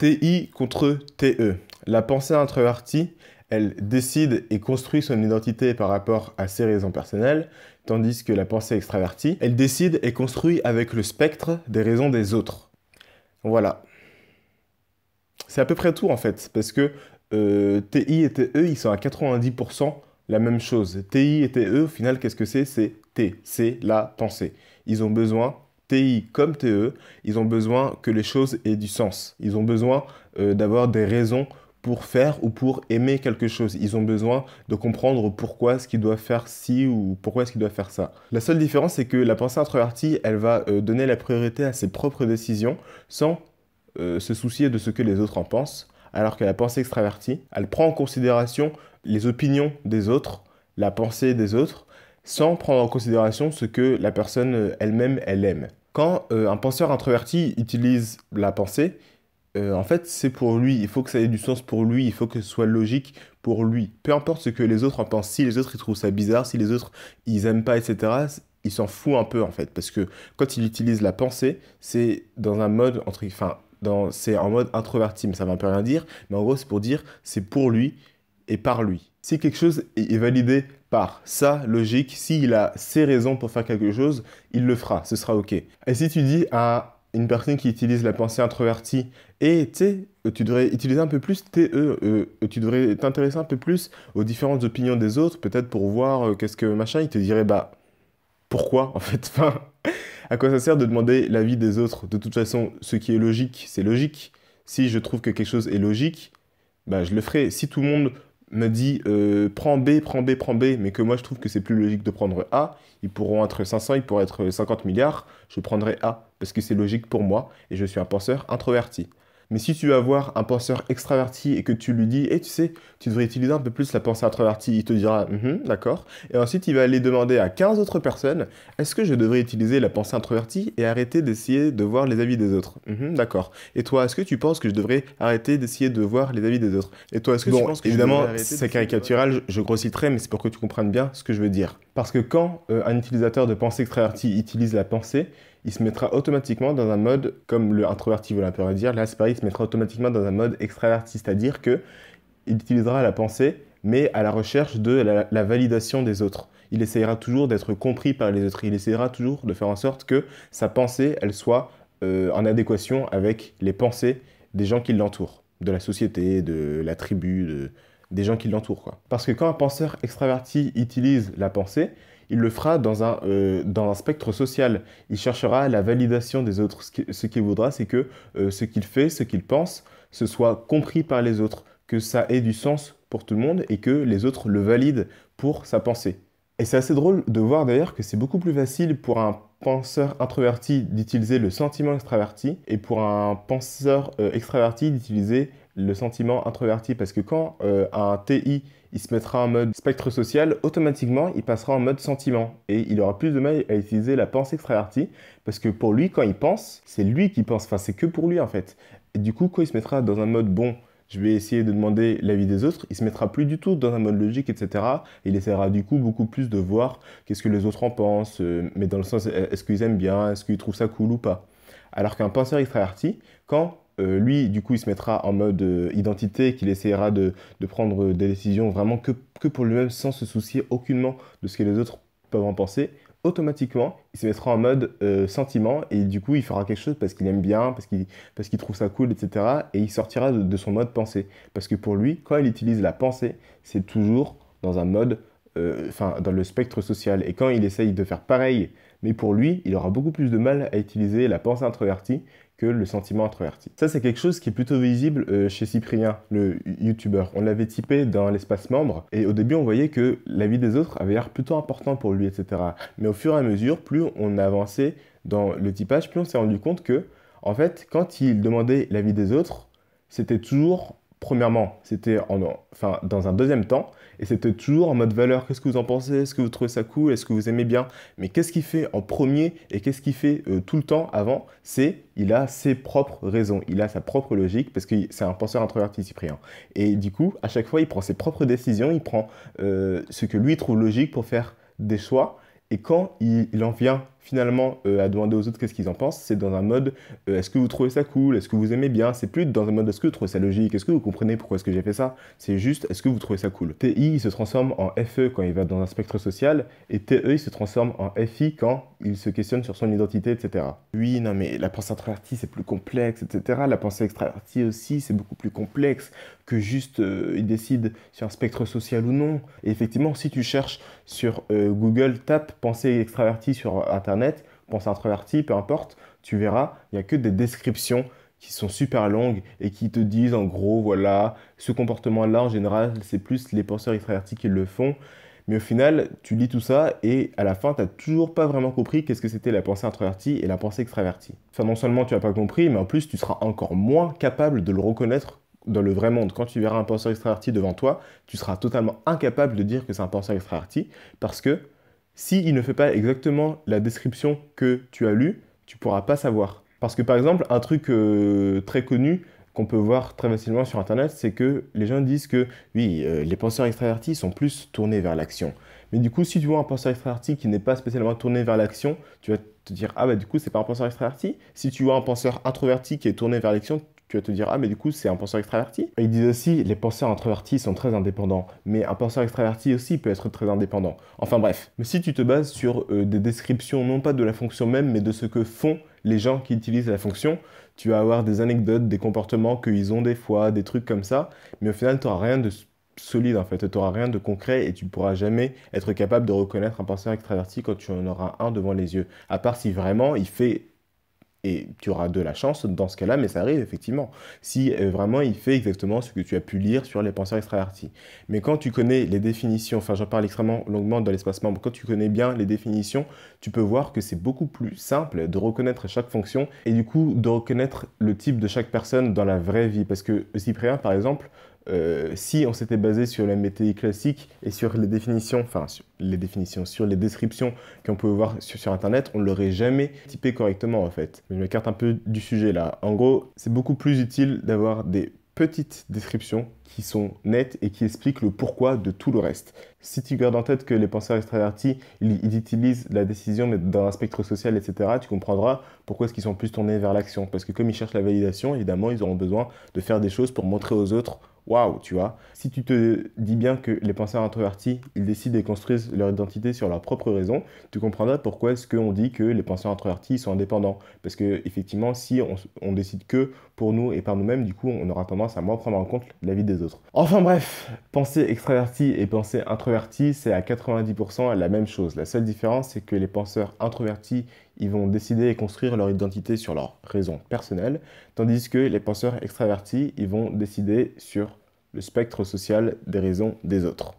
TI contre TE. La pensée introvertie, elle décide et construit son identité par rapport à ses raisons personnelles, tandis que la pensée extravertie, elle décide et construit avec le spectre des raisons des autres. Voilà. C'est à peu près tout en fait, parce que euh, TI et TE, ils sont à 90% la même chose. TI et TE, au final, qu'est-ce que c'est C'est T, c'est la pensée. Ils ont besoin TI comme TE, ils ont besoin que les choses aient du sens. Ils ont besoin euh, d'avoir des raisons pour faire ou pour aimer quelque chose. Ils ont besoin de comprendre pourquoi est-ce qu'ils doivent faire ci ou pourquoi est-ce qu'ils doivent faire ça. La seule différence, c'est que la pensée introvertie, elle va euh, donner la priorité à ses propres décisions sans euh, se soucier de ce que les autres en pensent, alors que la pensée extravertie, elle prend en considération les opinions des autres, la pensée des autres, sans prendre en considération ce que la personne elle-même, elle aime quand euh, un penseur introverti utilise la pensée, euh, en fait, c'est pour lui. Il faut que ça ait du sens pour lui. Il faut que ce soit logique pour lui. Peu importe ce que les autres en pensent. Si les autres, ils trouvent ça bizarre, si les autres, ils aiment pas, etc., il s'en fout un peu, en fait. Parce que quand il utilise la pensée, c'est dans un mode, entre, enfin, c'est en mode introverti, mais ça ne veut un peu rien dire. Mais en gros, c'est pour dire, c'est pour lui et par lui. Si quelque chose est validé par sa logique, s'il a ses raisons pour faire quelque chose, il le fera, ce sera ok. Et si tu dis à une personne qui utilise la pensée introvertie et eh, tu euh, tu devrais utiliser un peu plus TE, euh, euh, tu devrais t'intéresser un peu plus aux différentes opinions des autres, peut-être pour voir qu'est-ce que machin, il te dirait bah pourquoi en fait enfin, à quoi ça sert de demander l'avis des autres De toute façon, ce qui est logique, c'est logique. Si je trouve que quelque chose est logique, bah je le ferai. Si tout le monde me dit euh, prends B, prends B, prends B, mais que moi je trouve que c'est plus logique de prendre A, ils pourront être 500, ils pourront être 50 milliards, je prendrai A parce que c'est logique pour moi et je suis un penseur introverti. Mais si tu vas voir un penseur extraverti et que tu lui dis, et eh, tu sais, tu devrais utiliser un peu plus la pensée introvertie, il te dira, mm-hmm, d'accord. Et ensuite, il va aller demander à 15 autres personnes, est-ce que je devrais utiliser la pensée introvertie et arrêter d'essayer de voir les avis des autres mm-hmm, D'accord. Et toi, est-ce que tu penses que je devrais arrêter d'essayer de voir les avis des autres Et toi, est-ce que bon, évidemment, c'est caricatural, je, je mais c'est pour que tu comprennes bien ce que je veux dire. Parce que quand euh, un utilisateur de pensée extravertie utilise la pensée, il se mettra automatiquement dans un mode, comme le introverti veut dire, là, se mettra automatiquement dans un mode extraverti, c'est-à-dire que utilisera la pensée, mais à la recherche de la, validation des autres. Il essayera toujours d'être compris par les autres. Il essayera toujours de faire en sorte que sa pensée, elle soit euh, en adéquation avec les pensées des gens qui l'entourent, de la société, de la tribu, de, des gens qui l'entourent. Parce que quand un penseur extraverti utilise la pensée, il le fera dans un, euh, dans un spectre social. Il cherchera la validation des autres. Ce qu'il voudra, c'est que euh, ce qu'il fait, ce qu'il pense, ce soit compris par les autres, que ça ait du sens pour tout le monde et que les autres le valident pour sa pensée. Et c'est assez drôle de voir d'ailleurs que c'est beaucoup plus facile pour un penseur introverti d'utiliser le sentiment extraverti et pour un penseur euh, extraverti d'utiliser le sentiment introverti parce que quand euh, un TI il se mettra en mode spectre social, automatiquement il passera en mode sentiment et il aura plus de mal à utiliser la pensée extravertie parce que pour lui quand il pense, c'est lui qui pense, enfin c'est que pour lui en fait. Et du coup quand il se mettra dans un mode bon, je vais essayer de demander l'avis des autres, il se mettra plus du tout dans un mode logique, etc. Il essaiera du coup beaucoup plus de voir qu'est-ce que les autres en pensent, euh, mais dans le sens est-ce qu'ils aiment bien, est-ce qu'ils trouvent ça cool ou pas. Alors qu'un penseur extraverti, quand euh, lui, du coup, il se mettra en mode euh, identité, qu'il essaiera de, prendre des décisions vraiment que, pour lui-même sans se soucier aucunement de ce que les autres peuvent en penser. Automatiquement, il se mettra en mode euh, sentiment et du coup, il fera quelque chose parce qu'il aime bien, parce qu'il trouve ça cool, etc. Et il sortira de, de, son mode pensée. Parce que pour lui, quand il utilise la pensée, c'est toujours dans un mode, enfin, dans le spectre social. Et quand il essaye de faire pareil, mais pour lui, il aura beaucoup plus de mal à utiliser la pensée introvertie que le sentiment introverti. Ça, c'est quelque chose qui est plutôt visible euh, chez Cyprien, le youtubeur. On l'avait typé dans l'espace membre et au début, on voyait que la vie des autres avait l'air plutôt important pour lui, etc. Mais au fur et à mesure, plus on avançait dans le typage, plus on s'est rendu compte que, en fait, quand il demandait l'avis des autres, c'était toujours premièrement, c'était en, enfin, dans un deuxième temps, et c'était toujours en mode valeur. Qu'est-ce que vous en pensez Est-ce que vous trouvez ça cool Est-ce que vous aimez bien Mais qu'est-ce qu'il fait en premier et qu'est-ce qu'il fait euh, tout le temps avant C'est il a ses propres raisons, il a sa propre logique, parce que c'est un penseur introverti, Cyprien. Et du coup, à chaque fois, il prend ses propres décisions, il prend euh, ce que lui trouve logique pour faire des choix, et quand il en vient finalement euh, à demander aux autres qu'est-ce qu'ils en pensent, c'est dans un mode euh, est-ce que vous trouvez ça cool, est-ce que vous aimez bien, c'est plus dans un mode est-ce que vous trouvez ça logique, est-ce que vous comprenez pourquoi est-ce que j'ai fait ça, c'est juste est-ce que vous trouvez ça cool. TI il se transforme en FE quand il va dans un spectre social et TE il se transforme en FI quand il se questionne sur son identité, etc. Oui, non mais la pensée introvertie c'est plus complexe, etc. La pensée extravertie aussi c'est beaucoup plus complexe que juste euh, il décide sur un spectre social ou non. Et effectivement si tu cherches sur Google, tape pensée extravertie sur Internet, Internet, pense peu importe, tu verras, il n'y a que des descriptions qui sont super longues et qui te disent en gros, voilà, ce comportement-là, en général, c'est plus les penseurs extravertis qui le font. Mais au final, tu lis tout ça et à la fin, tu n'as toujours pas vraiment compris qu'est-ce que c'était la pensée introvertie et la pensée extravertie. Enfin, non seulement tu n'as pas compris, mais en plus, tu seras encore moins capable de le reconnaître dans le vrai monde. Quand tu verras un penseur extraverti devant toi, tu seras totalement incapable de dire que c'est un penseur extraverti parce que s'il ne fait pas exactement la description que tu as lue, tu pourras pas savoir. Parce que par exemple, un truc euh, très connu qu'on peut voir très facilement sur Internet, c'est que les gens disent que oui, euh, les penseurs extravertis sont plus tournés vers l'action. Mais du coup, si tu vois un penseur extraverti qui n'est pas spécialement tourné vers l'action, tu vas te dire ah bah du coup c'est pas un penseur extraverti. Si tu vois un penseur introverti qui est tourné vers l'action, tu vas te dire, ah, mais du coup, c'est un penseur extraverti. Ils disent aussi, les penseurs introvertis sont très indépendants, mais un penseur extraverti aussi peut être très indépendant. Enfin bref. Mais si tu te bases sur euh, des descriptions, non pas de la fonction même, mais de ce que font les gens qui utilisent la fonction, tu vas avoir des anecdotes, des comportements qu'ils ont des fois, des trucs comme ça, mais au final, tu n'auras rien de solide en fait, tu n'auras rien de concret et tu ne pourras jamais être capable de reconnaître un penseur extraverti quand tu en auras un devant les yeux, à part si vraiment il fait et tu auras de la chance dans ce cas-là, mais ça arrive effectivement. Si euh, vraiment il fait exactement ce que tu as pu lire sur les penseurs extravertis. Mais quand tu connais les définitions, enfin j'en parle extrêmement longuement dans l'espace membre, quand tu connais bien les définitions, tu peux voir que c'est beaucoup plus simple de reconnaître chaque fonction et du coup de reconnaître le type de chaque personne dans la vraie vie. Parce que Cyprien, par exemple, euh, si on s'était basé sur la météo classique et sur les définitions, enfin les définitions, sur les descriptions qu'on pouvait voir sur, Internet, on l'aurait jamais typé correctement en fait. je m'écarte un peu du sujet là. En gros, c'est beaucoup plus utile d'avoir des petites descriptions qui sont nettes et qui expliquent le pourquoi de tout le reste. Si tu gardes en tête que les penseurs extravertis, ils, utilisent la décision dans un spectre social, etc., tu comprendras pourquoi est-ce qu'ils sont plus tournés vers l'action. Parce que comme ils cherchent la validation, évidemment, ils auront besoin de faire des choses pour montrer aux autres waouh, tu vois. Si tu te dis bien que les penseurs introvertis, ils décident et construisent leur identité sur leur propre raison, tu comprendras pourquoi est-ce qu'on dit que les penseurs introvertis sont indépendants. Parce que effectivement, si on décide que nous et par nous-mêmes, du coup, on aura tendance à moins prendre en compte la vie des autres. Enfin bref, penser extraverti et penser introverti c'est à 90% la même chose. La seule différence, c'est que les penseurs introvertis, ils vont décider et construire leur identité sur leurs raisons personnelles, tandis que les penseurs extravertis, ils vont décider sur le spectre social des raisons des autres.